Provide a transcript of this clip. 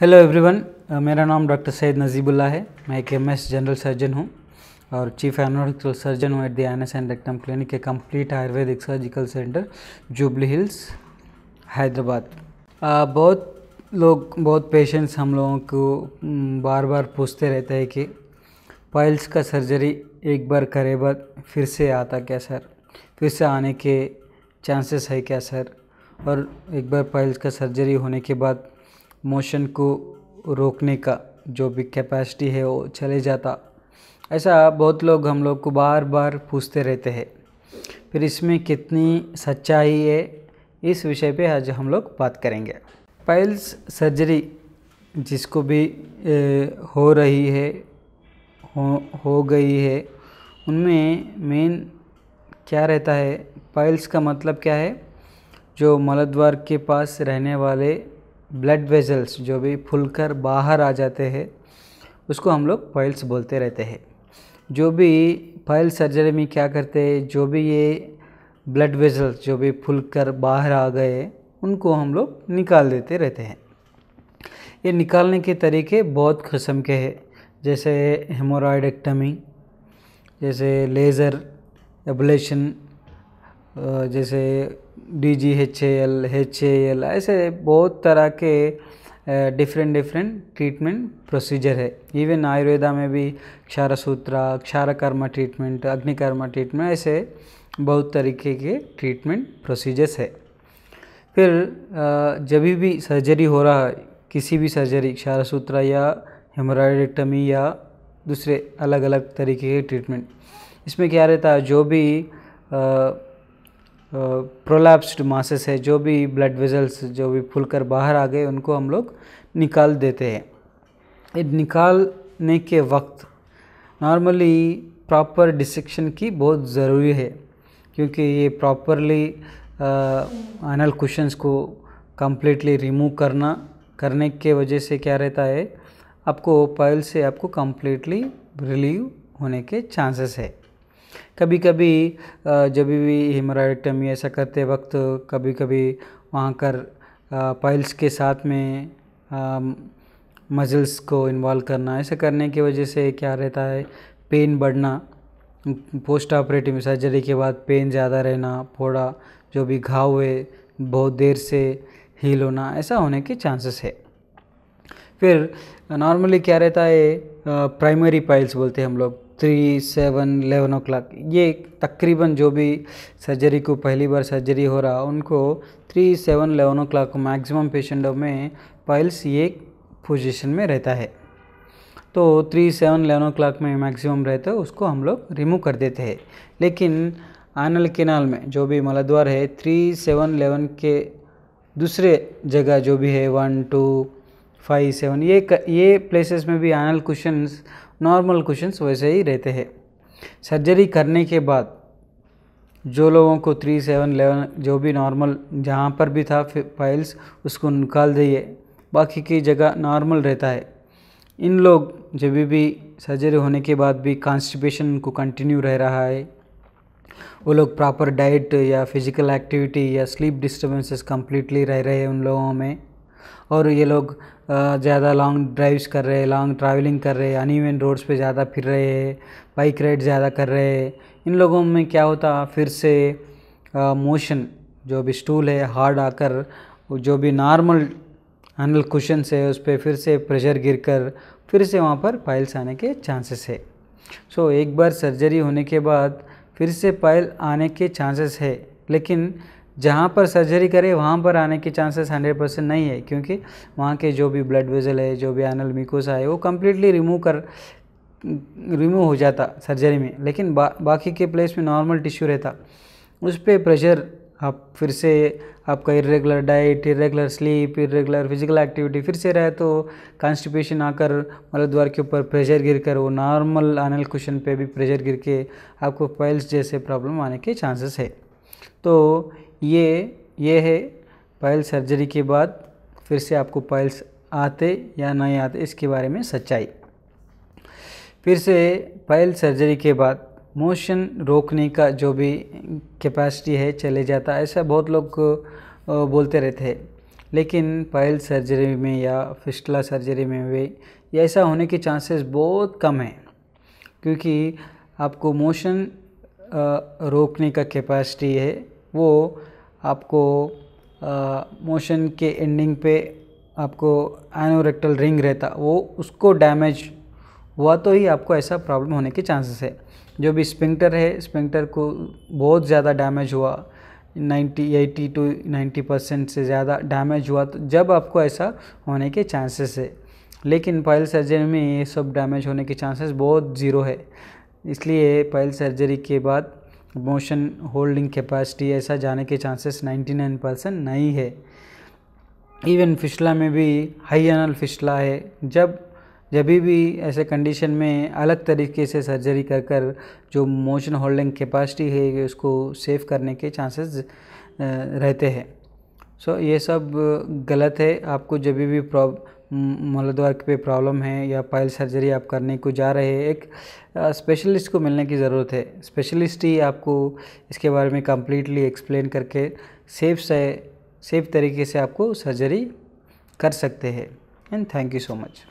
hello everyone मेरा नाम doctor Syed Najibullah है मैं एक एमएस जनरल सर्जन हूँ और चीफ एनोटिकल सर्जन हूँ at the anus and rectum clinic a complete Ayurvedic surgical centre Jubilee Hills Hyderabad बहुत लोग बहुत पेशेंट्स हम लोगों को बार बार पूछते रहते हैं कि पाइल्स का सर्जरी एक बार करे बाद फिर से आता क्या सर फिर से आने के चांसेस है क्या सर और एक बार पाइल्स का सर्जरी होने के बाद मोशन को रोकने का जो भी कैपेसिटी है वो चले जाता ऐसा बहुत लोग हम लोग को बार बार पूछते रहते हैं फिर इसमें कितनी सच्चाई है इस विषय पे आज हम लोग बात करेंगे पाइल्स सर्जरी जिसको भी ए, हो रही है हो, हो गई है उनमें मेन क्या रहता है पाइल्स का मतलब क्या है जो मलद्वार के पास रहने वाले ब्लड वेजल्स जो भी फुलकर बाहर आ जाते हैं उसको हम लोग पाइल्स बोलते रहते हैं जो भी पाइल सर्जरी में क्या करते हैं जो भी ये ब्लड वेजल्स जो भी कर बाहर आ गए उनको हम लोग निकाल देते रहते हैं ये निकालने के तरीके बहुत कस्म के हैं जैसे हेमोराइडेक्टमी जैसे लेज़र एबलेशन जैसे D G H A L H A L ऐसे बहुत तरह के डिफरेंट डिफरेंट ट्रीटमेंट प्रोसीजर है इवन आयुर्वेदा में भी क्षार सूत्र क्षार कर्मा ट्रीटमेंट अग्निकर्मा ट्रीटमेंट ऐसे बहुत तरीके के ट्रीटमेंट प्रोसीजर्स है फिर जब भी सर्जरी हो रहा है किसी भी सर्जरी क्षार सूत्र या हेमोराइडेक्टमी या दूसरे अलग अलग तरीके के ट्रीटमेंट इसमें क्या रहता है जो भी प्रोलैप्स्ड मासेस है जो भी ब्लड वेजल्स जो भी फुलकर बाहर आ गए उनको हम लोग निकाल देते हैं निकालने के वक्त नॉर्मली प्रॉपर डिसेक्शन की बहुत ज़रूरी है क्योंकि ये प्रॉपरली एनल क्वेश्चन को कम्प्लीटली रिमूव करना करने के वजह से क्या रहता है आपको पायल से आपको कम्प्लीटली रिलीव होने के चांसेस है कभी कभी जब भी हेमराइटमी ऐसा करते वक्त कभी कभी वहाँ कर पाइल्स के साथ में मजल्स को इन्वॉल्व करना ऐसा करने की वजह से क्या रहता है पेन बढ़ना पोस्ट ऑपरेटिव सर्जरी के बाद पेन ज़्यादा रहना थोड़ा जो भी घाव हुए बहुत देर से हील होना ऐसा होने के चांसेस है फिर नॉर्मली क्या रहता है प्राइमरी पाइल्स बोलते हैं हम लोग three seven eleven o'clock ये तकरीबन जो भी सर्जरी को पहली बार सर्जरी हो रहा उनको three seven eleven o'clock maximum पेशेंटों में पाइल्स ये पोजीशन में रहता है तो three seven eleven o'clock में मैक्सिमम रहता है उसको हम लोग रिमूव कर देते हैं लेकिन आनल केनाल में जो भी मलद्वार है थ्री सेवन एलेवन के दूसरे जगह जो भी है वन टू फाइव सेवन ये ये प्लेसेस में भी आनल क्वेश्चन नॉर्मल क्वेश्चन वैसे ही रहते हैं सर्जरी करने के बाद जो लोगों को थ्री सेवन एलेवन जो भी नॉर्मल जहाँ पर भी था फाइल्स उसको निकाल दिए बाकी की जगह नॉर्मल रहता है इन लोग जब भी सर्जरी होने के बाद भी कॉन्स्टिपेशन को कंटिन्यू रह रहा है वो लोग प्रॉपर डाइट या फिज़िकल एक्टिविटी या स्लीप डिस्टर्बेंसेस कम्प्लीटली रह रहे हैं उन लोगों में और ये लोग ज़्यादा लॉन्ग ड्राइव्स कर रहे हैं लॉन्ग ट्रैवलिंग कर रहे हैं अन रोड्स पे ज़्यादा फिर रहे हैं बाइक राइड ज़्यादा कर रहे हैं इन लोगों में क्या होता फिर से मोशन जो भी स्टूल है हार्ड आकर जो भी नॉर्मल हैंडल कुशन है उस पर फिर से प्रेशर गिर कर फिर से वहाँ पर पाइल्स आने के चांसेस है सो so, एक बार सर्जरी होने के बाद फिर से पाइल आने के चांसेस है लेकिन जहाँ पर सर्जरी करे वहाँ पर आने के चांसेस हंड्रेड परसेंट नहीं है क्योंकि वहाँ के जो भी ब्लड वेजल है जो भी एनल मिकोसा है वो कम्प्लीटली रिमूव कर रिमूव हो जाता सर्जरी में लेकिन बा, बाकी के प्लेस में नॉर्मल टिश्यू रहता उस पर प्रेशर आप फिर से आपका irregular diet irregular sleep irregular physical activity फिर से रहे तो कॉन्स्टिपेशन आकर मलद्वार के ऊपर प्रेशर गिर कर वो नॉर्मल एनल कुशन पे भी प्रेशर गिर के आपको पाइल्स जैसे प्रॉब्लम आने के चांसेस है तो ये ये है पायल सर्जरी के बाद फिर से आपको पायल्स आते या नहीं आते इसके बारे में सच्चाई फिर से पायल सर्जरी के बाद मोशन रोकने का जो भी कैपेसिटी है चले जाता है ऐसा बहुत लोग बोलते रहते हैं लेकिन पायल सर्जरी में या फिस्टला सर्जरी में भी ऐसा होने के चांसेस बहुत कम है क्योंकि आपको मोशन रोकने का कैपेसिटी है वो आपको मोशन के एंडिंग पे आपको एनोरेक्टल रिंग रहता वो उसको डैमेज हुआ तो ही आपको ऐसा प्रॉब्लम होने के चांसेस है जो भी स्पिंक्टर है स्पिंक्टर को बहुत ज़्यादा डैमेज हुआ 90 80 टू 90 परसेंट से ज़्यादा डैमेज हुआ तो जब आपको ऐसा होने के चांसेस है लेकिन पायल सर्जरी में ये सब डैमेज होने के चांसेस बहुत ज़ीरो है इसलिए पायल सर्जरी के बाद मोशन होल्डिंग कैपेसिटी ऐसा जाने के चांसेस 99 परसेंट नहीं है इवन फिशला में भी हाई एनल फिशला है जब जब भी ऐसे कंडीशन में अलग तरीके से सर्जरी कर कर जो मोशन होल्डिंग कैपेसिटी है उसको सेव करने के चांसेस रहते हैं सो so, ये सब गलत है आपको जब भी प्रॉब मोहलत वर्क पे प्रॉब्लम है या पायल सर्जरी आप करने को जा रहे हैं एक स्पेशलिस्ट को मिलने की ज़रूरत है स्पेशलिस्ट ही आपको इसके बारे में कम्प्लीटली एक्सप्लेन करके सेफ से सेफ तरीके से आपको सर्जरी कर सकते हैं and thank you so much